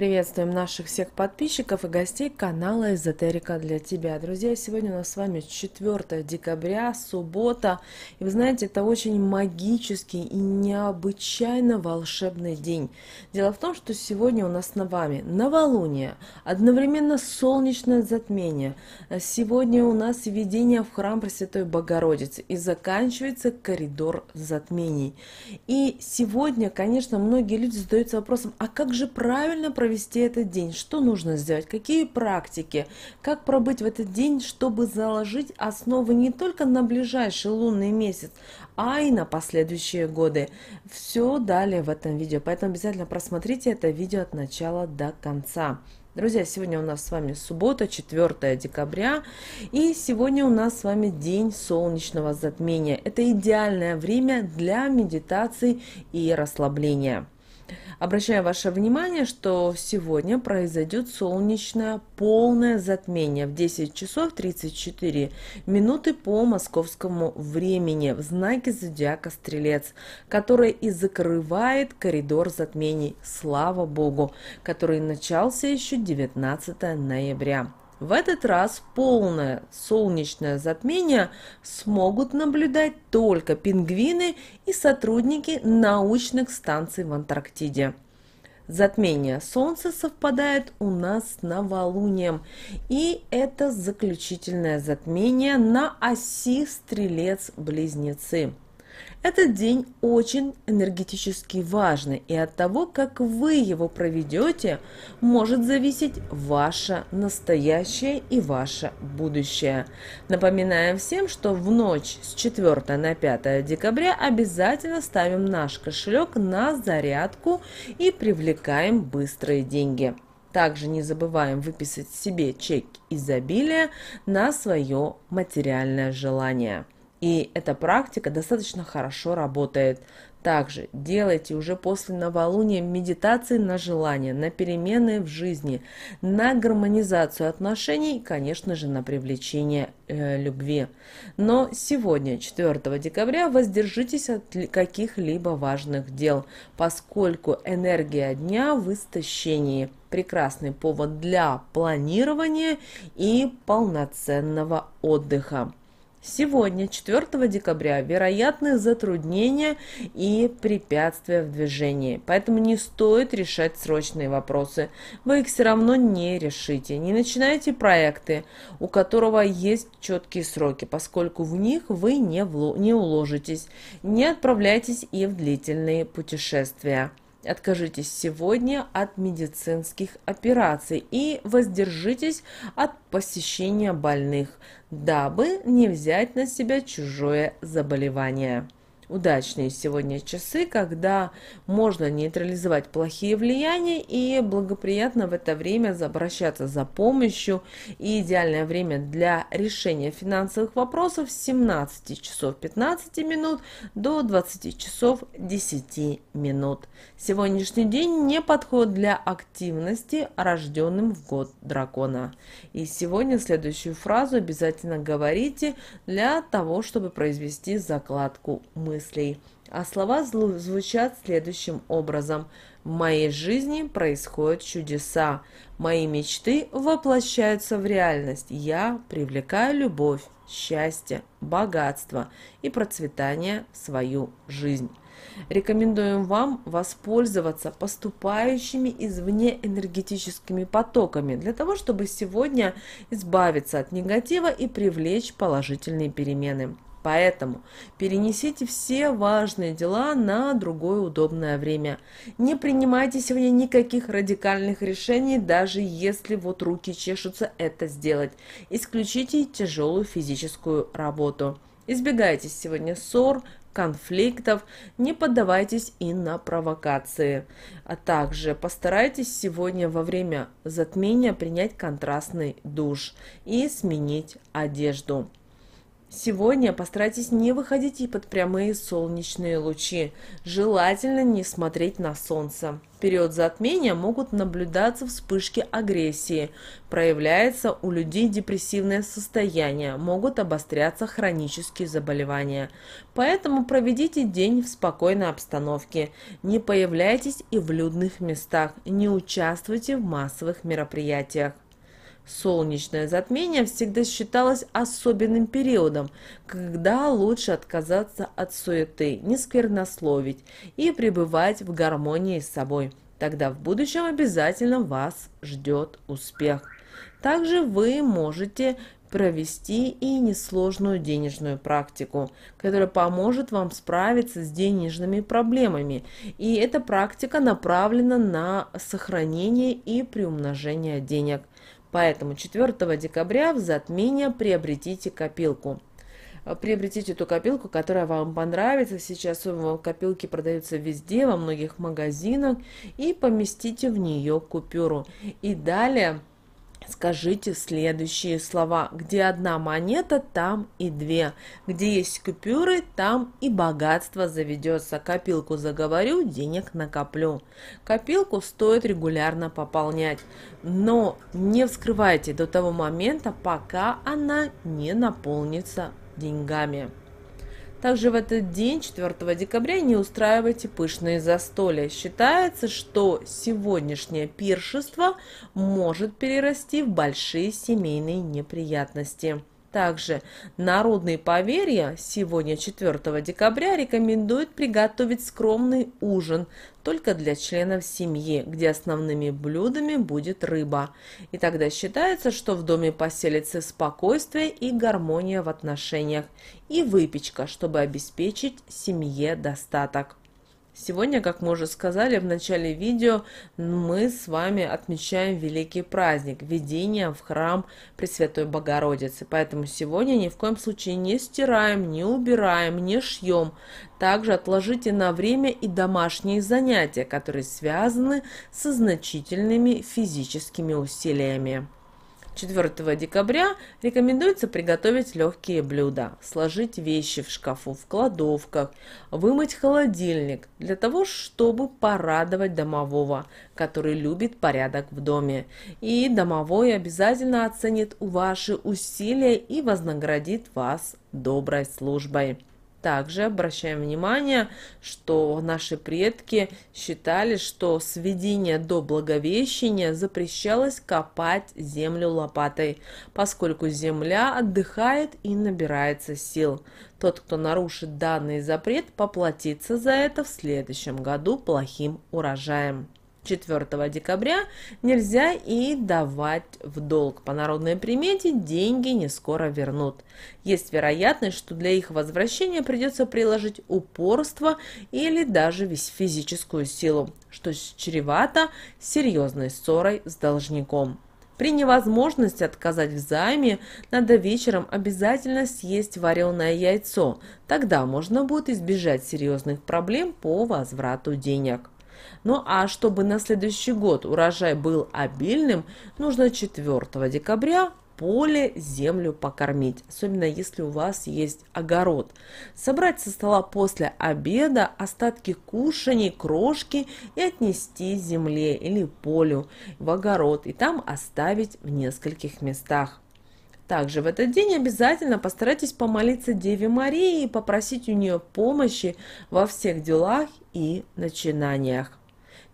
Приветствуем наших всех подписчиков и гостей канала Эзотерика для тебя. Друзья, сегодня у нас с вами 4 декабря, суббота. И вы знаете, это очень магический и необычайно волшебный день. Дело в том, что сегодня у нас с вами новолуние, одновременно солнечное затмение. Сегодня у нас введение в храм Пресвятой Богородицы и заканчивается коридор затмений. И сегодня, конечно, многие люди задаются вопросом, а как же правильно провести провести этот день, что нужно сделать, какие практики, как пробыть в этот день, чтобы заложить основы не только на ближайший лунный месяц, а и на последующие годы. Все далее в этом видео, поэтому обязательно просмотрите это видео от начала до конца. Друзья, сегодня у нас с вами суббота, 4 декабря, и сегодня у нас с вами день солнечного затмения. Это идеальное время для медитаций и расслабления. Обращаю ваше внимание, что сегодня произойдет солнечное полное затмение в 10 часов 34 минуты по московскому времени в знаке зодиака Стрелец, который и закрывает коридор затмений, слава богу, который начался еще 19 ноября. В этот раз полное солнечное затмение смогут наблюдать только пингвины и сотрудники научных станций в Антарктиде. Затмение Солнца совпадает у нас с новолунием, и это заключительное затмение на оси Стрелец-Близнецы – этот день очень энергетически важный, и от того, как вы его проведете, может зависеть ваше настоящее и ваше будущее. Напоминаем всем, что в ночь с 4 на 5 декабря обязательно ставим наш кошелек на зарядку и привлекаем быстрые деньги. Также не забываем выписать себе чек изобилия на свое материальное желание. И эта практика достаточно хорошо работает. Также делайте уже после новолуния медитации на желания, на перемены в жизни, на гармонизацию отношений конечно же, на привлечение э, любви. Но сегодня, 4 декабря, воздержитесь от каких-либо важных дел, поскольку энергия дня в истощении. Прекрасный повод для планирования и полноценного отдыха. Сегодня, 4 декабря, вероятны затруднения и препятствия в движении, поэтому не стоит решать срочные вопросы. Вы их все равно не решите. Не начинайте проекты, у которого есть четкие сроки, поскольку в них вы не, не уложитесь. Не отправляйтесь и в длительные путешествия. Откажитесь сегодня от медицинских операций и воздержитесь от посещения больных, дабы не взять на себя чужое заболевание удачные сегодня часы, когда можно нейтрализовать плохие влияния и благоприятно в это время обращаться за помощью. И идеальное время для решения финансовых вопросов с 17 часов 15 минут до 20 часов 10 минут. Сегодняшний день не подходит для активности рожденным в год дракона. И сегодня следующую фразу обязательно говорите для того, чтобы произвести закладку мысли мыслей, а слова звучат следующим образом. В моей жизни происходят чудеса, мои мечты воплощаются в реальность, я привлекаю любовь, счастье, богатство и процветание в свою жизнь. Рекомендуем вам воспользоваться поступающими извне энергетическими потоками для того, чтобы сегодня избавиться от негатива и привлечь положительные перемены. Поэтому перенесите все важные дела на другое удобное время. Не принимайте сегодня никаких радикальных решений, даже если вот руки чешутся это сделать. Исключите тяжелую физическую работу. Избегайте сегодня ссор, конфликтов, не поддавайтесь и на провокации. А также постарайтесь сегодня во время затмения принять контрастный душ и сменить одежду. Сегодня постарайтесь не выходить из-под прямые солнечные лучи. Желательно не смотреть на солнце. В период затмения могут наблюдаться вспышки агрессии. Проявляется у людей депрессивное состояние, могут обостряться хронические заболевания. Поэтому проведите день в спокойной обстановке. Не появляйтесь и в людных местах, не участвуйте в массовых мероприятиях. Солнечное затмение всегда считалось особенным периодом, когда лучше отказаться от суеты, не сквернословить и пребывать в гармонии с собой. Тогда в будущем обязательно вас ждет успех. Также вы можете провести и несложную денежную практику, которая поможет вам справиться с денежными проблемами. И эта практика направлена на сохранение и приумножение денег. Поэтому 4 декабря в затмение приобретите копилку а, приобретите ту копилку, которая вам понравится. Сейчас копилки продаются везде, во многих магазинах, и поместите в нее купюру. И далее скажите следующие слова. Где одна монета, там и две. Где есть купюры, там и богатство заведется. Копилку заговорю, денег накоплю. Копилку стоит регулярно пополнять, но не вскрывайте до того момента, пока она не наполнится деньгами. Также в этот день, 4 декабря, не устраивайте пышные застолья. Считается, что сегодняшнее пиршество может перерасти в большие семейные неприятности. Также народные поверья сегодня, 4 декабря, рекомендуют приготовить скромный ужин только для членов семьи, где основными блюдами будет рыба. И тогда считается, что в доме поселится спокойствие и гармония в отношениях, и выпечка, чтобы обеспечить семье достаток. Сегодня, как мы уже сказали в начале видео, мы с вами отмечаем великий праздник – введение в храм Пресвятой Богородицы. Поэтому сегодня ни в коем случае не стираем, не убираем, не шьем. Также отложите на время и домашние занятия, которые связаны со значительными физическими усилиями. 4 декабря рекомендуется приготовить легкие блюда, сложить вещи в шкафу, в кладовках, вымыть холодильник для того, чтобы порадовать домового, который любит порядок в доме. И домовой обязательно оценит ваши усилия и вознаградит вас доброй службой. Также обращаем внимание, что наши предки считали, что с до Благовещения запрещалось копать землю лопатой, поскольку земля отдыхает и набирается сил. Тот, кто нарушит данный запрет, поплатится за это в следующем году плохим урожаем. 4 декабря нельзя и давать в долг. По народной примете деньги не скоро вернут. Есть вероятность, что для их возвращения придется приложить упорство или даже весь физическую силу, что чревато серьезной ссорой с должником. При невозможности отказать в займе, надо вечером обязательно съесть вареное яйцо. Тогда можно будет избежать серьезных проблем по возврату денег. Ну а чтобы на следующий год урожай был обильным, нужно 4 декабря поле, землю покормить, особенно если у вас есть огород. Собрать со стола после обеда остатки кушаний, крошки и отнести земле или полю в огород и там оставить в нескольких местах. Также в этот день обязательно постарайтесь помолиться Деве Марии и попросить у нее помощи во всех делах и начинаниях.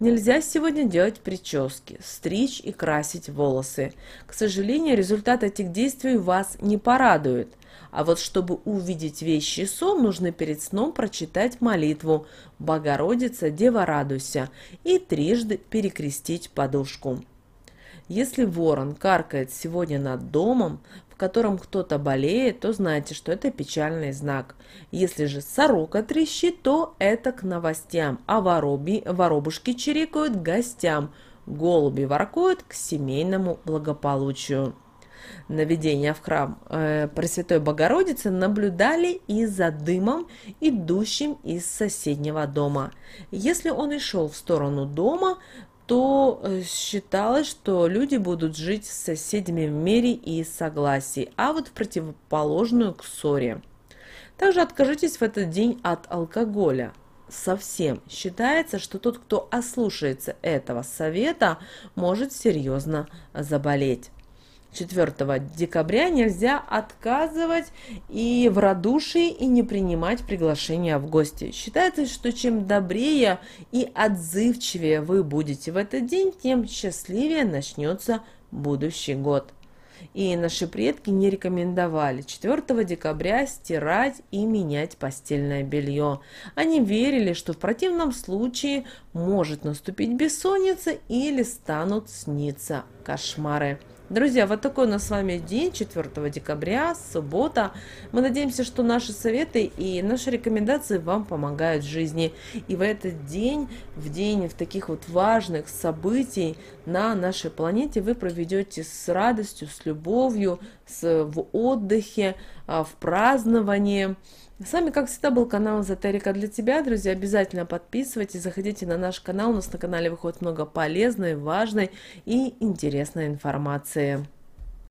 Нельзя сегодня делать прически, стричь и красить волосы. К сожалению, результат этих действий вас не порадует. А вот чтобы увидеть вещий сон, нужно перед сном прочитать молитву «Богородица, Дева, радуйся» и трижды перекрестить подушку. Если ворон каркает сегодня над домом, в котором кто-то болеет, то знайте, что это печальный знак. Если же сорока трещит, то это к новостям, а вороби, воробушки чирикают к гостям, голуби воркуют к семейному благополучию. Наведение в храм э, Пресвятой Богородицы наблюдали и за дымом, идущим из соседнего дома. Если он и шел в сторону дома, то э, считалось, что люди будут жить с соседями в мире и согласии, а вот в противоположную к ссоре. Также откажитесь в этот день от алкоголя. Совсем считается, что тот, кто ослушается этого совета, может серьезно заболеть. 4 декабря нельзя отказывать и в радушии, и не принимать приглашения в гости. Считается, что чем добрее и отзывчивее вы будете в этот день, тем счастливее начнется будущий год. И наши предки не рекомендовали 4 декабря стирать и менять постельное белье. Они верили, что в противном случае может наступить бессонница или станут сниться кошмары. Друзья, вот такой у нас с вами день, 4 декабря, суббота. Мы надеемся, что наши советы и наши рекомендации вам помогают в жизни. И в этот день, в день в таких вот важных событий на нашей планете вы проведете с радостью, с любовью, с, в отдыхе, а, в праздновании. С вами, как всегда, был канал Эзотерика для тебя. Друзья, обязательно подписывайтесь, заходите на наш канал. У нас на канале выходит много полезной, важной и интересной информации.